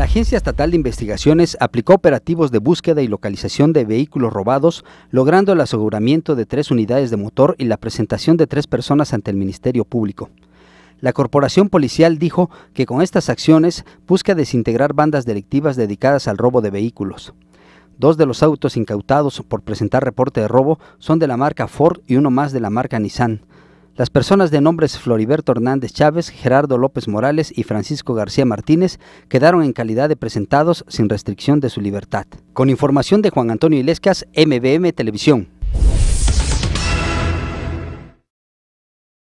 La Agencia Estatal de Investigaciones aplicó operativos de búsqueda y localización de vehículos robados, logrando el aseguramiento de tres unidades de motor y la presentación de tres personas ante el Ministerio Público. La corporación policial dijo que con estas acciones busca desintegrar bandas delictivas dedicadas al robo de vehículos. Dos de los autos incautados por presentar reporte de robo son de la marca Ford y uno más de la marca Nissan. Las personas de nombres Floriberto Hernández Chávez, Gerardo López Morales y Francisco García Martínez quedaron en calidad de presentados sin restricción de su libertad. Con información de Juan Antonio Ilescas, MBM Televisión.